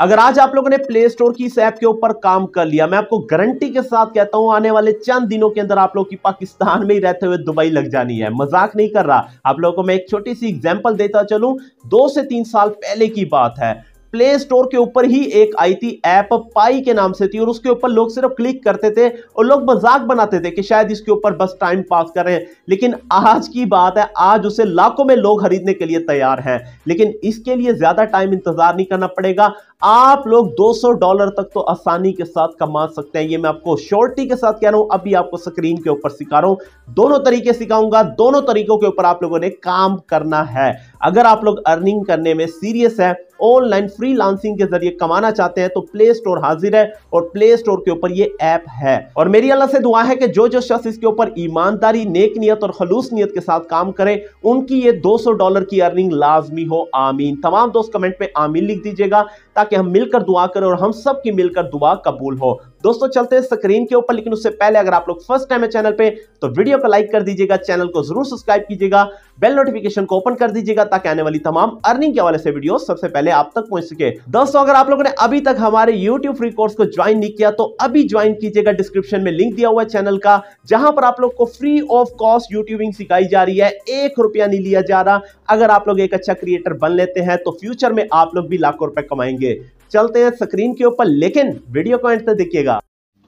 अगर आज आप लोगों ने प्ले स्टोर की इस ऐप के ऊपर काम कर लिया मैं आपको गारंटी के साथ कहता हूं आने वाले चंद दिनों के अंदर आप लोग की पाकिस्तान में ही रहते हुए दुबई लग जानी है मजाक नहीं कर रहा आप लोगों को मैं एक छोटी सी एग्जांपल देता चलूं दो से तीन साल पहले की बात है प्ले स्टोर के ऊपर ही एक आई थी ऐप पाई के नाम से थी और उसके ऊपर लोग सिर्फ क्लिक करते थे और लोग मजाक बनाते थे कि शायद इसके ऊपर बस टाइम पास कर रहे हैं लेकिन आज की बात है आज उसे लाखों में लोग खरीदने के लिए तैयार हैं लेकिन इसके लिए ज्यादा टाइम इंतजार नहीं करना पड़ेगा आप लोग 200 डॉलर तक तो आसानी के साथ कमा सकते हैं ये मैं आपको श्योरिटी के साथ कह रहा हूं अभी आपको स्क्रीन के ऊपर सिखा रहा हूं दोनों तरीके सिखाऊंगा दोनों तरीकों के ऊपर आप लोगों ने काम करना है अगर आप लोग अर्निंग करने में सीरियस है ऑनलाइन फ्री लांसिंग के जरिए कमाना चाहते हैं तो प्ले स्टोर हाजिर है और प्ले स्टोर के ऊपर ये ऐप है और मेरी अल्लाह से दुआ है कि जो जो शख्स इसके ऊपर ईमानदारी नेक नियत और खलूस नियत के साथ काम करे उनकी ये 200 डॉलर की अर्निंग लाजमी हो आमीन तमाम दोस्त कमेंट पे आमीन लिख दीजिएगा ताकि ताकि हम मिलकर दुआ करें और हम सबकी मिलकर दुआ कबूल हो दोस्तों चलते हैं स्क्रीन के ऊपर लेकिन उससे पहले अगर आप लोग फर्स्ट टाइम है चैनल पे तो वीडियो को लाइक कर दीजिएगा चैनल को जरूर सब्सक्राइब कीजिएगा बेल नोटिफिकेशन को ओपन कर दीजिएगा ताकि आने वाली तमाम अर्निंग के हवाले से वीडियो सबसे पहले आप तक पहुंच सके दोस्तों अगर आप लोगों ने अभी तक हमारे यूट्यूब फ्री कोर्स को ज्वाइन नहीं किया तो अभी ज्वाइन कीजिएगा डिस्क्रिप्शन में लिंक दिया हुआ है चैनल का जहां पर आप लोग को फ्री ऑफ कॉस्ट यूट्यूबिंग सिखाई जा रही है एक रुपया नहीं लिया जा रहा अगर आप लोग एक अच्छा क्रिएटर बन लेते हैं तो फ्यूचर में आप लोग भी लाखों रुपए कमाएंगे चलते हैं स्क्रीन के ऊपर लेकिन वीडियो को एंड तक देखिएगा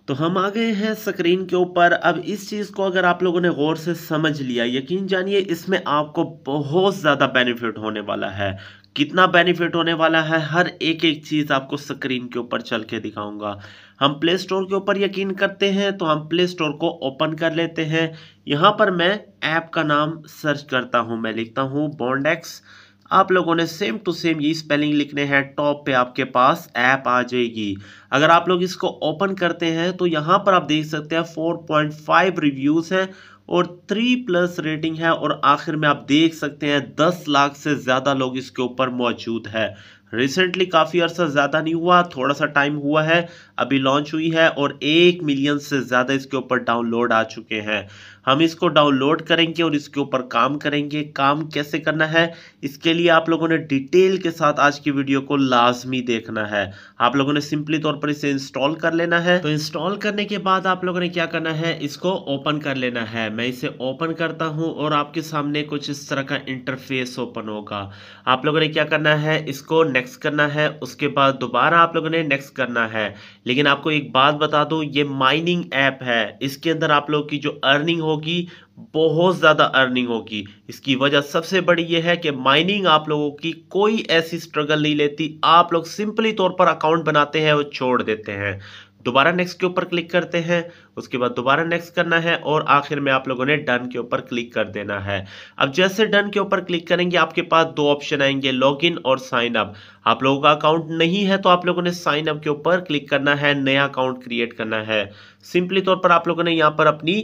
तो हम आ गए हैं स्क्रीन के ऊपर अब इस चीज़ को अगर आप लोगों ने गौर से समझ लिया यकीन जानिए इसमें आपको बहुत ज़्यादा बेनिफिट होने वाला है कितना बेनिफिट होने वाला है हर एक एक चीज़ आपको स्क्रीन के ऊपर चल के दिखाऊंगा हम प्ले स्टोर के ऊपर यकीन करते हैं तो हम प्ले स्टोर को ओपन कर लेते हैं यहाँ पर मैं ऐप का नाम सर्च करता हूँ मैं लिखता हूँ बॉन्डेक्स आप लोगों ने सेम टू सेम ये स्पेलिंग लिखने हैं टॉप पे आपके पास ऐप आ जाएगी अगर आप लोग इसको ओपन करते हैं तो यहाँ पर आप देख सकते हैं 4.5 रिव्यूज़ हैं और थ्री प्लस रेटिंग है और आखिर में आप देख सकते हैं दस लाख से ज़्यादा लोग इसके ऊपर मौजूद है रिसेंटली काफ़ी अर्सा ज़्यादा नहीं हुआ थोड़ा सा टाइम हुआ है अभी लॉन्च हुई है और एक मिलियन से ज़्यादा इसके ऊपर डाउनलोड आ चुके हैं हम इसको डाउनलोड करेंगे और इसके ऊपर काम करेंगे काम कैसे करना है इसके लिए आप लोगों ने डिटेल के साथ आज की वीडियो को लाजमी देखना है आप लोगों ने सिंपली तौर पर इसे इंस्टॉल कर लेना है तो इंस्टॉल करने के बाद आप लोगों ने क्या करना है इसको ओपन कर लेना है मैं इसे ओपन करता हूँ और आपके सामने कुछ इस तरह का इंटरफेस ओपन होगा आप लोगों ने क्या करना है इसको नेक्स्ट करना है उसके बाद दोबारा आप लोगों ने नेक्स्ट करना है लेकिन आपको एक बात बता दू ये माइनिंग ऐप है इसके अंदर आप लोग की जो अर्निंग होगी होगी बहुत ज़्यादा अर्निंग होगी इसकी वजह सबसे बड़ी यह है कि माइनिंग आप लोगों की कोई ऐसी स्ट्रगल नहीं लेती आप लोग सिंपली तौर पर अकाउंट बनाते हैं और छोड़ देते हैं दोबारा नेक्स्ट के ऊपर क्लिक करते हैं उसके बाद दोबारा नेक्स्ट करना है और आखिर में आप लोगों ने डन के ऊपर क्लिक कर देना है अब जैसे डन के ऊपर क्लिक करेंगे आपके पास दो ऑप्शन आएंगे लॉगिन और साइन अप आप लोगों का अकाउंट नहीं है तो आप लोगों ने साइन अप के ऊपर क्लिक करना है नया अकाउंट क्रिएट करना है सिंपली तौर पर आप लोगों ने यहाँ पर अपनी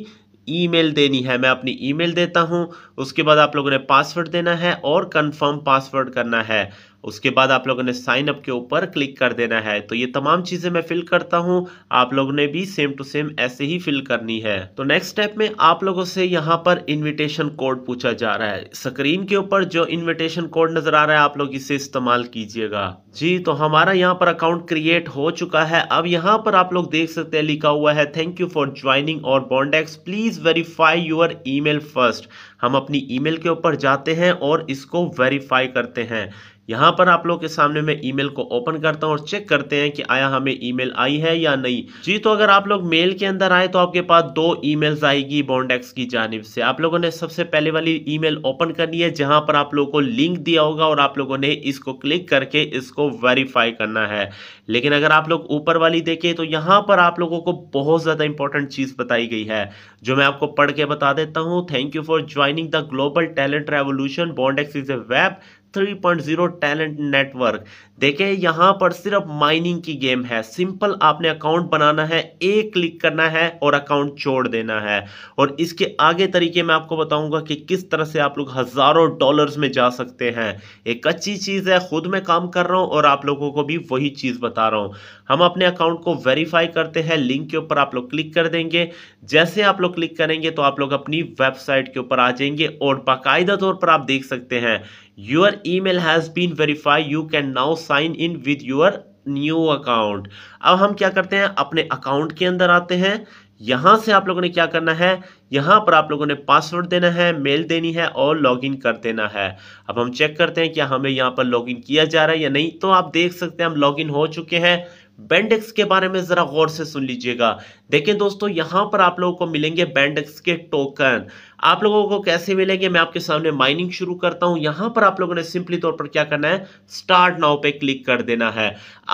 ईमेल देनी है मैं अपनी ईमेल देता हूं उसके बाद आप लोगों ने पासवर्ड देना है और कंफर्म पासवर्ड करना है उसके बाद आप लोगों ने साइन अप के ऊपर क्लिक कर देना है तो ये तमाम चीज़ें मैं फिल करता हूँ आप लोगों ने भी सेम टू सेम ऐसे ही फिल करनी है तो नेक्स्ट स्टेप में आप लोगों से यहाँ पर इन्विटेशन कोड पूछा जा रहा है स्क्रीन के ऊपर जो इन्विटेशन कोड नज़र आ रहा है आप लोग इसे इस्तेमाल कीजिएगा जी तो हमारा यहाँ पर अकाउंट क्रिएट हो चुका है अब यहाँ पर आप लोग देख सकते हैं लिखा हुआ है थैंक यू फॉर ज्वाइनिंग और Bondex please verify your email first हम अपनी ईमेल के ऊपर जाते हैं और इसको वेरीफाई करते हैं यहाँ पर आप लोग के सामने मैं ईमेल को ओपन करता हूँ और चेक करते हैं कि आया हमें ईमेल आई है या नहीं जी तो अगर आप लोग मेल के अंदर आए तो आपके पास दो ईमेल्स आएगी बॉन्डेक्स की जानब से आप लोगों ने सबसे पहले वाली ईमेल ओपन करनी है जहाँ पर आप लोगों को लिंक दिया होगा और आप लोगों ने इसको क्लिक करके इसको वेरीफाई करना है लेकिन अगर आप लोग ऊपर वाली देखें तो यहाँ पर आप लोगों को बहुत ज़्यादा इंपॉर्टेंट चीज़ बताई गई है जो मैं आपको पढ़ के बता देता हूँ thank you for joining the global talent revolution Bondex is a web 3.0 talent network देखिए यहाँ पर सिर्फ माइनिंग की गेम है सिंपल आपने अकाउंट बनाना है एक क्लिक करना है और अकाउंट छोड़ देना है और इसके आगे तरीके मैं आपको बताऊंगा कि किस तरह से आप लोग हज़ारों डॉलर्स में जा सकते हैं एक अच्छी चीज़ है खुद मैं काम कर रहा हूँ और आप लोगों को भी वही चीज़ बता रहा हूँ हम अपने अकाउंट को वेरीफाई करते हैं लिंक के ऊपर आप लोग क्लिक कर देंगे जैसे आप लोग क्लिक करेंगे तो आप लोग अपनी वेबसाइट के ऊपर आ जाएंगे और बाकायदा तौर पर आप देख सकते हैं email has been verify you can now sign in with your new account अब हम क्या करते हैं अपने अकाउंट के अंदर आते हैं यहां से आप लोगों ने क्या करना है यहां पर आप लोगों ने पासवर्ड देना है मेल देनी है और लॉगिन कर देना है अब हम चेक करते हैं क्या हमें यहां पर लॉगिन किया जा रहा है या नहीं तो आप देख सकते हैं हम लॉगिन हो चुके हैं बैंडेक्स के बारे में ज़रा गौर से सुन लीजिएगा देखें दोस्तों यहां पर आप लोगों को मिलेंगे बैंडेक्स के टोकन आप लोगों को कैसे मिलेंगे मैं आपके सामने माइनिंग शुरू करता हूं यहां पर आप लोगों ने सिंपली तौर पर क्या करना है स्टार्ट नाउ पे क्लिक कर देना है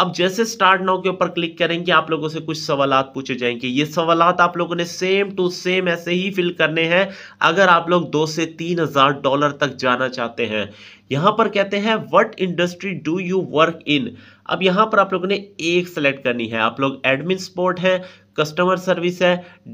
अब जैसे स्टार्ट नाउ के ऊपर क्लिक करेंगे आप लोगों से कुछ सवाल पूछे जाएंगे ये सवाल आप लोगों ने सेम टू सेम ऐसे ही फिल करने हैं अगर आप लोग दो से तीन हजार डॉलर तक जाना चाहते हैं यहां पर कहते हैं what industry do you work in अब यहां पर आप लोगों ने एक सेलेक्ट करनी है आप लोग एडमिन स्पोर्ट हैं कस्टमर सर्विस है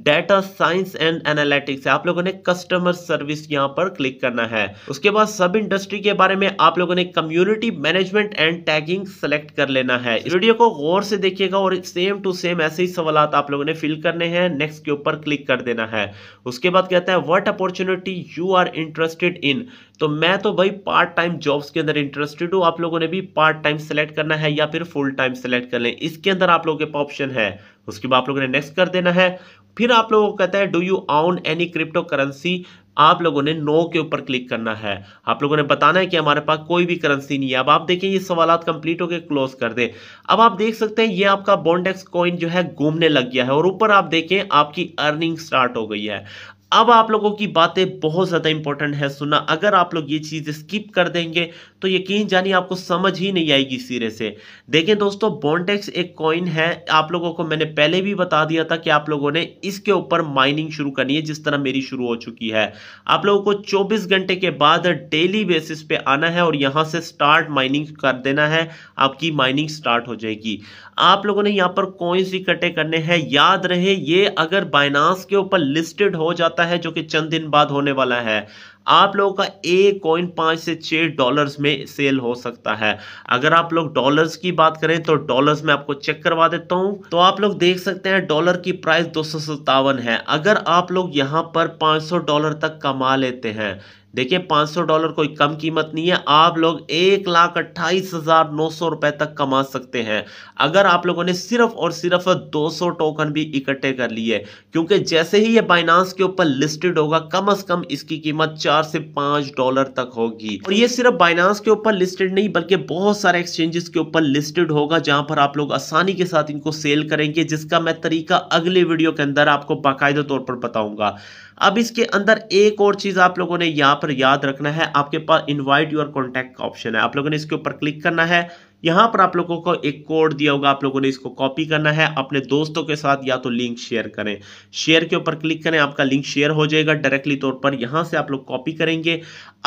डाटा साइंस एंड एनालिटिक्स है आप लोगों ने कस्टमर सर्विस यहाँ पर क्लिक करना है उसके बाद सब इंडस्ट्री के बारे में आप लोगों ने community management and tagging select कर लेना है इस वीडियो को गौर से देखिएगा और सेम टू सेम ऐसे ही सवाल आप लोगों ने फिल करने हैं नेक्स्ट के ऊपर क्लिक कर देना है उसके बाद कहता है what opportunity you are interested in तो मैं तो भाई पार्ट टाइम जॉब्स के अंदर इंटरेस्टेड हूँ आप लोगों ने भी पार्ट टाइम सेलेक्ट करना है या फिर फुल टाइम सेलेक्ट कर लें इसके अंदर आप लोगों के पास ऑप्शन है उसके बाद आप लोगों ने नेक्स्ट कर देना है फिर आप लोगों को कहता है do you own any cryptocurrency आप लोगों ने नो के ऊपर क्लिक करना है आप लोगों ने बताना है कि हमारे पास कोई भी करेंसी नहीं है अब आप देखें ये सवाल कंप्लीट होकर क्लोज कर दें अब आप देख सकते हैं ये आपका बॉन्डेक्स कॉइन जो है घूमने लग गया है और ऊपर आप देखें आपकी अर्निंग स्टार्ट हो गई है अब आप लोगों की बातें बहुत ज़्यादा इंपॉर्टेंट है सुना अगर आप लोग ये चीज़ स्किप कर देंगे तो यकीन जानिए आपको समझ ही नहीं आएगी सिरे से देखें दोस्तों बॉन्टेक्स एक कॉइन है आप लोगों को मैंने पहले भी बता दिया था कि आप लोगों ने इसके ऊपर माइनिंग शुरू करनी है जिस तरह मेरी शुरू हो चुकी है आप लोगों को चौबीस घंटे के बाद डेली बेसिस पे आना है और यहाँ से स्टार्ट माइनिंग कर देना है आपकी माइनिंग स्टार्ट हो जाएगी आप लोगों ने यहाँ पर कॉइन्स इकट्ठे करने हैं याद रहे ये अगर बाइनास के ऊपर लिस्टेड हो जाता वाला है जो कि चंद दिन बाद होने वाला है आप लोगों का एक कॉइन पाँच से छः डॉलर्स में सेल हो सकता है अगर आप लोग डॉलर्स की बात करें तो डॉलर्स में आपको चेक करवा देता हूं तो आप लोग देख सकते हैं डॉलर की प्राइस दो है अगर आप लोग यहां पर 500 डॉलर तक कमा लेते हैं देखिए 500 डॉलर कोई कम कीमत नहीं है आप लोग एक लाख अट्ठाईस हजार नौ सौ रुपए तक कमा सकते हैं अगर आप लोगों ने सिर्फ और सिर्फ 200 टोकन भी इकट्ठे कर लिए क्योंकि जैसे ही ये बाइनांस के ऊपर लिस्टेड होगा कम अज कम इसकी कीमत चार से पांच डॉलर तक होगी और ये सिर्फ बाइनांस के ऊपर लिस्टेड नहीं बल्कि बहुत सारे एक्सचेंजेस के ऊपर लिस्टेड होगा जहां पर आप लोग आसानी के साथ इनको सेल करेंगे जिसका मैं तरीका अगले वीडियो के अंदर आपको बाकायदा तौर पर बताऊंगा अब इसके अंदर एक और चीज़ आप लोगों ने यहाँ पर याद रखना है आपके पास इनवाइट योर कॉन्टैक्ट का ऑप्शन है आप लोगों ने इसके ऊपर क्लिक करना है यहां पर आप लोगों को एक कोड दिया होगा आप लोगों ने इसको कॉपी करना है अपने दोस्तों के साथ या तो लिंक शेयर करें शेयर के ऊपर क्लिक करें आपका लिंक शेयर हो जाएगा डायरेक्टली तौर पर यहां से आप लोग कॉपी करेंगे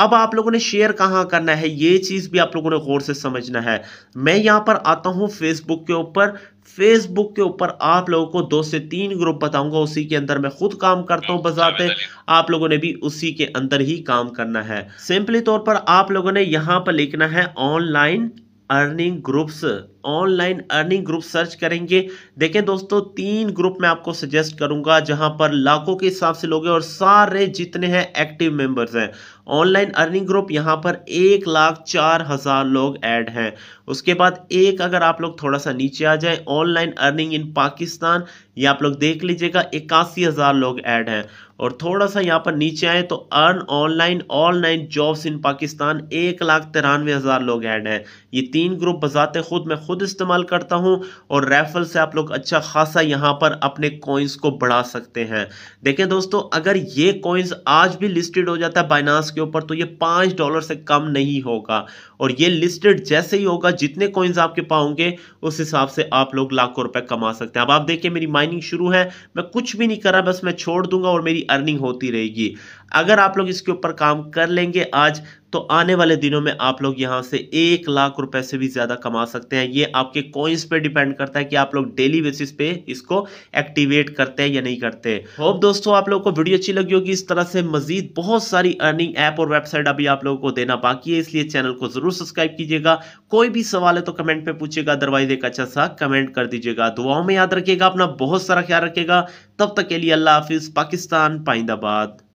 अब आप लोगों ने शेयर कहाँ करना है ये चीज़ भी आप लोगों ने गौर से समझना है मैं यहां पर आता हूं फेसबुक के ऊपर फेसबुक के ऊपर आप लोगों को दो से तीन ग्रुप बताऊंगा उसी के अंदर मैं खुद काम करता हूं बजाते आप लोगों ने भी उसी के अंदर ही काम करना है सिंपली तौर पर आप लोगों ने यहां पर लिखना है online earning groups online earning group search करेंगे देखें दोस्तों तीन ग्रुप मैं आपको सजेस्ट करूंगा जहां पर लाखों के हिसाब से लोग हैं और सारे जितने हैं एक्टिव मेंबर्स हैं ऑनलाइन अर्निंग ग्रुप यहां पर एक लाख चार हज़ार लोग ऐड हैं उसके बाद एक अगर आप लोग थोड़ा सा नीचे आ जाए ऑनलाइन अर्निंग इन पाकिस्तान ये आप लोग देख लीजिएगा इक्यासी हज़ार लोग ऐड हैं और थोड़ा सा यहाँ पर नीचे आए तो earn online online jobs in Pakistan एक लाख तिरानवे हज़ार लोग ऐड हैं ये तीन ग्रुप बजाते खुद मैं खुद इस्तेमाल करता हूं और रेफल से आप लोग अच्छा खासा यहां पर अपने कॉइन्स को बढ़ा सकते हैं देखें दोस्तों अगर ये कॉइन्स आज भी लिस्टेड हो जाता है बाइनास के ऊपर तो ये पाँच डॉलर से कम नहीं होगा और ये लिस्टेड जैसे ही होगा जितने कॉइन्स आपके पाओगे उस हिसाब से आप लोग लाखों रुपए कमा सकते हैं अब आप देखिए मेरी माइनिंग शुरू है मैं कुछ भी नहीं कर रहा बस मैं छोड़ दूंगा और मेरी अर्निंग होती रहेगी अगर आप लोग इसके ऊपर काम कर लेंगे आज तो आने वाले दिनों में आप लोग यहां से एक लाख रुपए से भी ज़्यादा कमा सकते हैं ये आपके कॉइन्स पे डिपेंड करता है कि आप लोग डेली बेसिस पे इसको एक्टिवेट करते हैं या नहीं करते होप दोस्तों आप लोग को वीडियो अच्छी लगी होगी इस तरह से मजीद बहुत सारी अर्निंग ऐप और वेबसाइट अभी आप लोगों को देना बाकी है इसलिए चैनल को जरूर सब्सक्राइब कीजिएगा कोई भी सवाल है तो कमेंट पर पूछिएगा अदरवाइज एक अच्छा सा कमेंट कर दीजिएगा दुआओं में याद रखिएगा अपना बहुत सारा ख्याल रखेगा तब तक के लिए अल्लाह हाफिज़ पाकिस्तान पाइंदाबाद